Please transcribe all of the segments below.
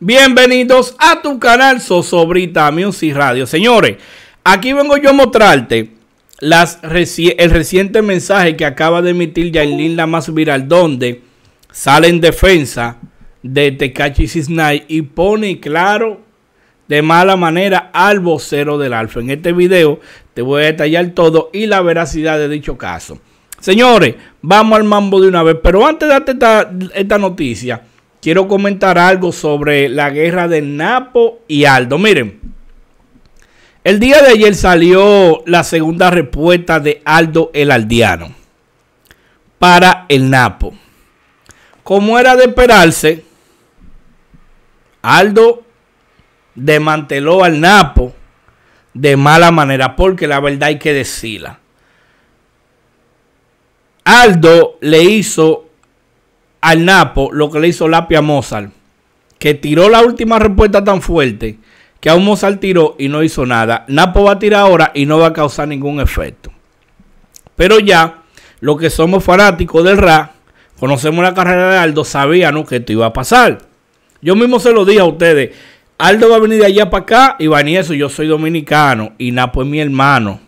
Bienvenidos a tu canal Sosobrita Music Radio. Señores, aquí vengo yo a mostrarte las el reciente mensaje que acaba de emitir Yailin La Más Viral, donde sale en defensa de Tecachi Cisnay y pone claro de mala manera al vocero del Alfa. En este video te voy a detallar todo y la veracidad de dicho caso. Señores, vamos al mambo de una vez, pero antes de darte esta, esta noticia, quiero comentar algo sobre la guerra de Napo y Aldo. Miren, el día de ayer salió la segunda respuesta de Aldo el Aldiano para el Napo. Como era de esperarse, Aldo desmanteló al Napo de mala manera, porque la verdad hay que decirla. Aldo le hizo al Napo lo que le hizo Lapia Mozart, que tiró la última respuesta tan fuerte que aún Mozart tiró y no hizo nada. Napo va a tirar ahora y no va a causar ningún efecto. Pero ya, los que somos fanáticos del rap, conocemos la carrera de Aldo, sabíamos que esto iba a pasar. Yo mismo se lo dije a ustedes. Aldo va a venir de allá para acá y va eso. Yo soy dominicano y Napo es mi hermano.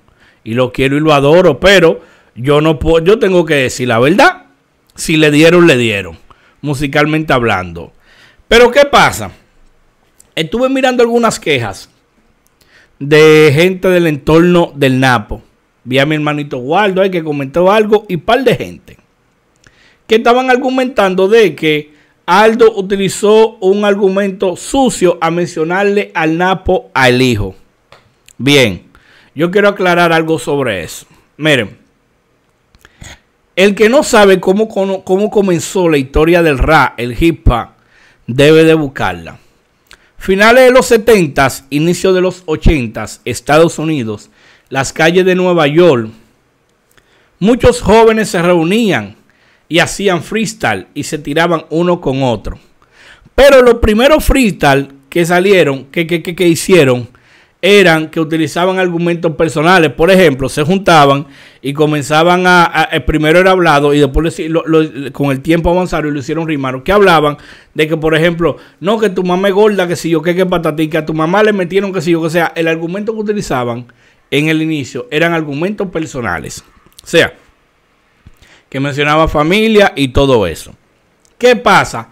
Y lo quiero y lo adoro, pero yo no puedo, yo tengo que decir la verdad. Si le dieron, le dieron, musicalmente hablando. Pero ¿qué pasa? Estuve mirando algunas quejas de gente del entorno del Napo. Vi a mi hermanito Waldo ahí que comentó algo y par de gente que estaban argumentando de que Aldo utilizó un argumento sucio a mencionarle al Napo al hijo. Bien, yo quiero aclarar algo sobre eso. Miren, el que no sabe cómo, cómo comenzó la historia del rap, el hip hop, debe de buscarla. Finales de los 70s, inicio de los 80s, Estados Unidos, las calles de Nueva York, muchos jóvenes se reunían y hacían freestyle y se tiraban uno con otro. Pero los primeros freestyle que salieron, que hicieron, eran que utilizaban argumentos personales. Por ejemplo, se juntaban y comenzaban a, primero era hablado y después con el tiempo avanzaron y lo hicieron rimar. Que hablaban de que, por ejemplo, no que tu mamá es gorda, que si yo que que a tu mamá le metieron que si yo que sea. El argumento que utilizaban en el inicio eran argumentos personales. O sea, que mencionaba familia y todo eso. ¿Qué pasa?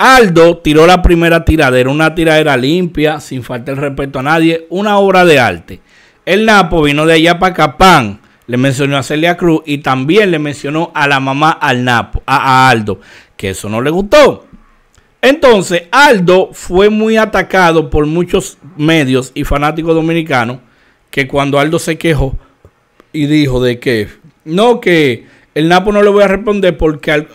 Aldo tiró la primera tiradera, una tiradera limpia, sin falta el respeto a nadie, una obra de arte. El Napo vino de allá para Capán, le mencionó a Celia Cruz y también le mencionó a la mamá al Napo, a, a Aldo, que eso no le gustó. Entonces, Aldo fue muy atacado por muchos medios y fanáticos dominicanos, que cuando Aldo se quejó y dijo de que, no, que el Napo no le voy a responder porque eh,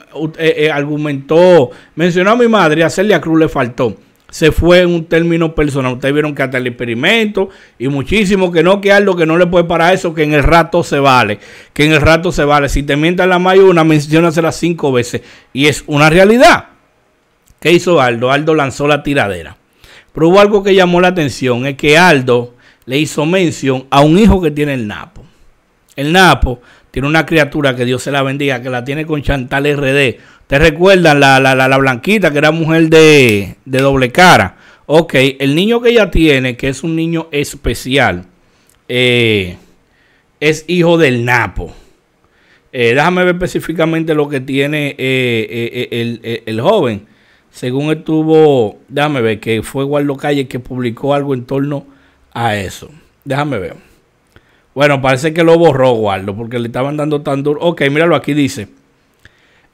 eh, argumentó, mencionó a mi madre, a Celia Cruz le faltó. Se fue en un término personal. Ustedes vieron que hasta el experimento y muchísimo que no, que algo que no le puede parar eso, que en el rato se vale. Que en el rato se vale. Si te mientas la mayuna, mencionasela cinco veces. Y es una realidad. ¿Qué hizo Aldo? Aldo lanzó la tiradera. Pero hubo algo que llamó la atención: es que Aldo le hizo mención a un hijo que tiene el Napo. El Napo tiene una criatura que Dios se la bendiga, que la tiene con Chantal RD. ¿Te recuerdan la, la, la, blanquita que era mujer de, de doble cara? Ok, el niño que ella tiene, que es un niño especial, eh, es hijo del Napo. Eh, déjame ver específicamente lo que tiene eh, el, el, joven. Según estuvo, déjame ver, que fue Guardo Calle que publicó algo en torno a eso. Déjame ver. Bueno, parece que lo borró Waldo porque le estaban dando tan duro. Ok, míralo aquí, dice.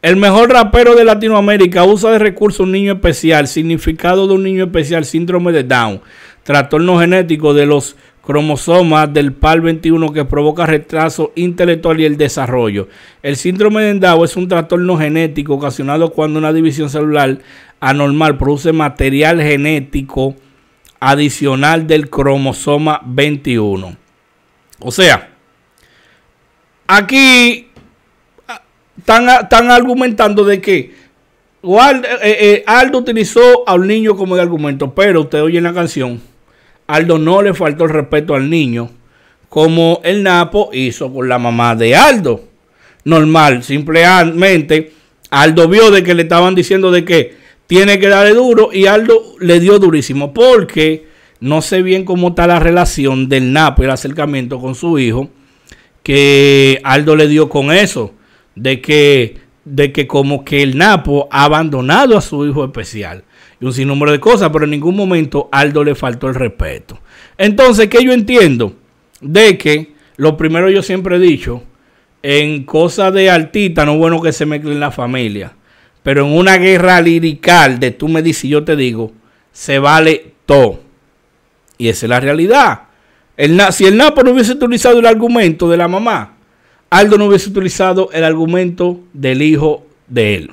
El mejor rapero de Latinoamérica usa de recurso un niño especial, significado de un niño especial, síndrome de Down, trastorno genético de los cromosomas del PAL 21 que provoca retraso intelectual y el desarrollo. El síndrome de Down es un trastorno genético ocasionado cuando una división celular anormal produce material genético adicional del cromosoma 21. O sea, aquí ah, ah, están, argumentando de que eh, eh, eh, Aldo, utilizó a un niño como de argumento, pero usted oye en la canción, Aldo no le faltó el respeto al niño como el Napo hizo con la mamá de Aldo. Normal, simplemente Aldo vio de que le estaban diciendo de que tiene que darle duro y Aldo le dio durísimo porque no sé bien cómo está la relación del Napo y el acercamiento con su hijo que Aldo le dio con eso, de que, de que como que el Napo ha abandonado a su hijo especial y un sinnúmero de cosas, pero en ningún momento Aldo le faltó el respeto. Entonces, ¿qué yo entiendo? De que lo primero yo siempre he dicho, en cosas de artista no es bueno que se mezclen la familia, pero en una guerra lirical de tú me dices y yo te digo, se vale todo. Y esa es la realidad. si el Napo no hubiese utilizado el argumento de la mamá, Aldo no hubiese utilizado el argumento del hijo de él.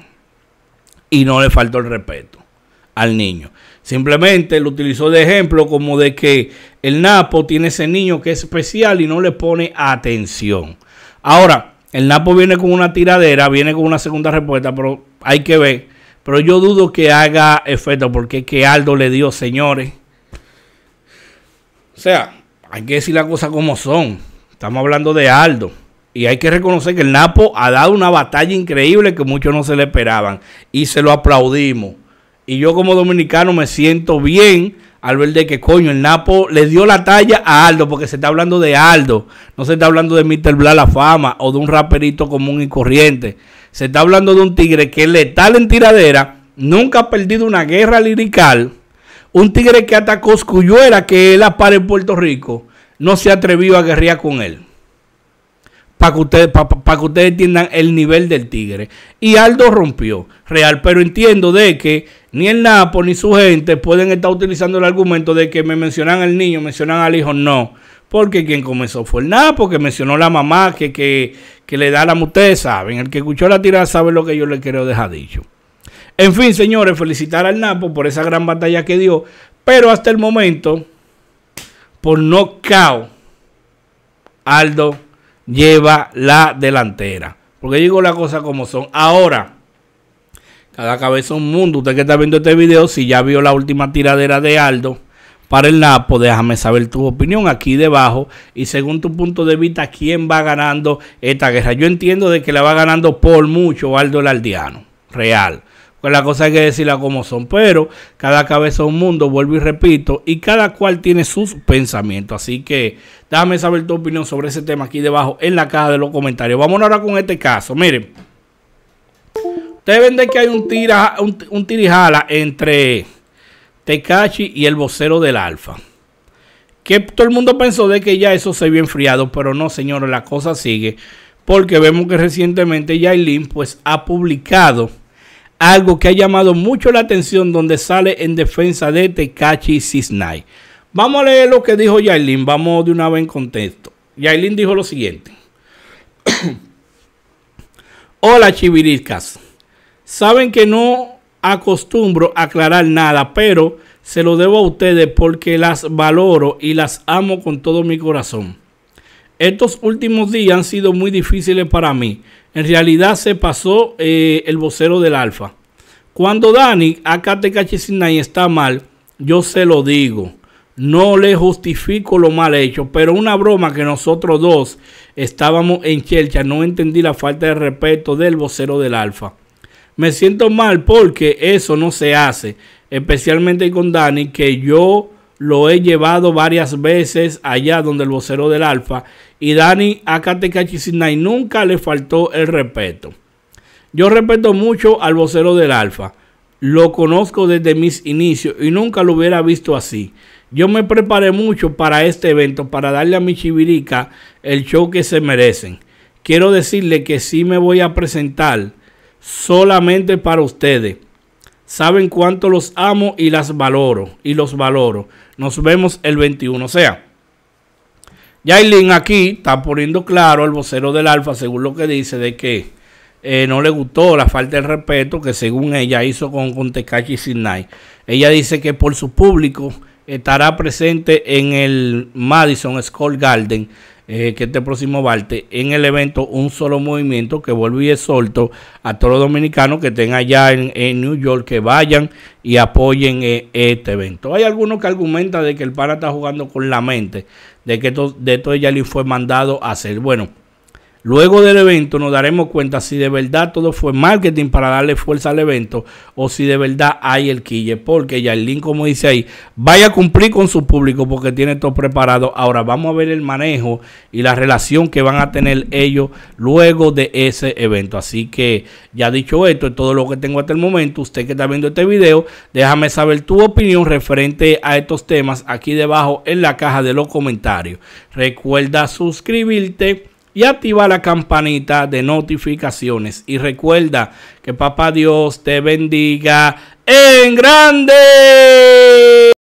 Y no le faltó el respeto al niño. Simplemente lo utilizó de ejemplo como de que el Napo tiene ese niño que es especial y no le pone atención. Ahora, el Napo viene con una tiradera, viene con una segunda respuesta, pero hay que ver. Pero yo dudo que haga efecto porque es que Aldo le dio, señores. O sea, hay que decir las cosas como son. Estamos hablando de Aldo. Y hay que reconocer que el Napo ha dado una batalla increíble que muchos no se le esperaban. Y se lo aplaudimos. Y yo como dominicano me siento bien al ver de que coño el Napo le dio la talla a Aldo porque se está hablando de Aldo. No se está hablando de Mr. Bla la fama o de un raperito común y corriente. Se está hablando de un tigre que letal en tiradera. Nunca ha perdido una guerra lirical un tigre que atacó Scuyuela, que es la par en Puerto Rico, no se atrevió a guerrear con él. Para que, ustedes, que entiendan el nivel del tigre. Y Aldo rompió. Real, pero entiendo de que ni el Napo ni su gente pueden estar utilizando el argumento de que me mencionan al niño, mencionan al hijo. No. Porque quien comenzó fue el Napo, que mencionó la mamá, que, que, que le da la... Ustedes saben, el que escuchó la tirada sabe lo que yo le quiero dejar dicho. En fin, señores, felicitar al Napo por esa gran batalla que dio. Pero hasta el momento, por no cao, Aldo lleva la delantera. Porque digo las cosas como son. Ahora, cada cabeza un mundo. Usted que está viendo este video, si ya vio la última tiradera de Aldo para el Napo, déjame saber tu opinión aquí debajo y según tu punto de vista, quién va ganando esta guerra. Yo entiendo de que la va ganando por mucho Aldo el Aldeano, real. Pues la cosa hay que decirla como son, pero cada cabeza es un mundo, vuelvo y repito, y cada cual tiene sus pensamientos. Así que dame saber tu opinión sobre ese tema aquí debajo en la caja de los comentarios. Vamos ahora con este caso. Miren, ustedes ven que hay un, tira, un, tirijala entre Tecachi y el vocero del Alfa. Que todo el mundo pensó de que ya eso se había enfriado, pero no, señores, la cosa sigue. Porque vemos que recientemente Yailin pues ha publicado algo que ha llamado mucho la atención donde sale en defensa de Tekachi Sisnay. Vamos a leer lo que dijo Yailin, vamos de una vez en contexto. Yailin dijo lo siguiente. Hola chiviricas, saben que no acostumbro aclarar nada, pero se lo debo a ustedes porque las valoro y las amo con todo mi corazón. Estos últimos días han sido muy difíciles para mí en realidad se pasó eh, el vocero del Alfa. Cuando Dani y está mal, yo se lo digo. No le justifico lo mal hecho, pero una broma que nosotros dos estábamos en Chelcha, no entendí la falta de respeto del vocero del Alfa. Me siento mal porque eso no se hace, especialmente con Dani, que yo lo he llevado varias veces allá donde el vocero del Alfa y Dani y nunca le faltó el respeto. Yo respeto mucho al vocero del Alfa, lo conozco desde mis inicios y nunca lo hubiera visto así. Yo me preparé mucho para este evento, para darle a mi chivirica el show que se merecen. Quiero decirle que sí me voy a presentar solamente para ustedes saben cuánto los amo y las valoro, y los valoro. Nos vemos el 21, o sea. Yailin aquí está poniendo claro al vocero del Alfa, según lo que dice, de que eh, no le gustó la falta de respeto que según ella hizo con, con y Sinai. Ella dice que por su público estará presente en el Madison School Garden eh, que este próximo Balte, en el evento Un Solo Movimiento, que vuelvo y solto a todos los dominicanos que estén allá en, New York, que vayan y apoyen eh, este evento. Hay algunos que argumentan de que el pana está jugando con la mente, de que esto, de esto ya le fue mandado a hacer. Bueno, Luego del evento nos daremos cuenta si de verdad todo fue marketing para darle fuerza al evento o si de verdad hay el quille. Porque link, como dice ahí, vaya a cumplir con su público porque tiene todo preparado. Ahora vamos a ver el manejo y la relación que van a tener ellos luego de ese evento. Así que ya dicho esto, es todo lo que tengo hasta el momento. Usted que está viendo este video, déjame saber tu opinión referente a estos temas aquí debajo en la caja de los comentarios. Recuerda suscribirte y activa la campanita de notificaciones. Y recuerda que Papá Dios te bendiga en grande.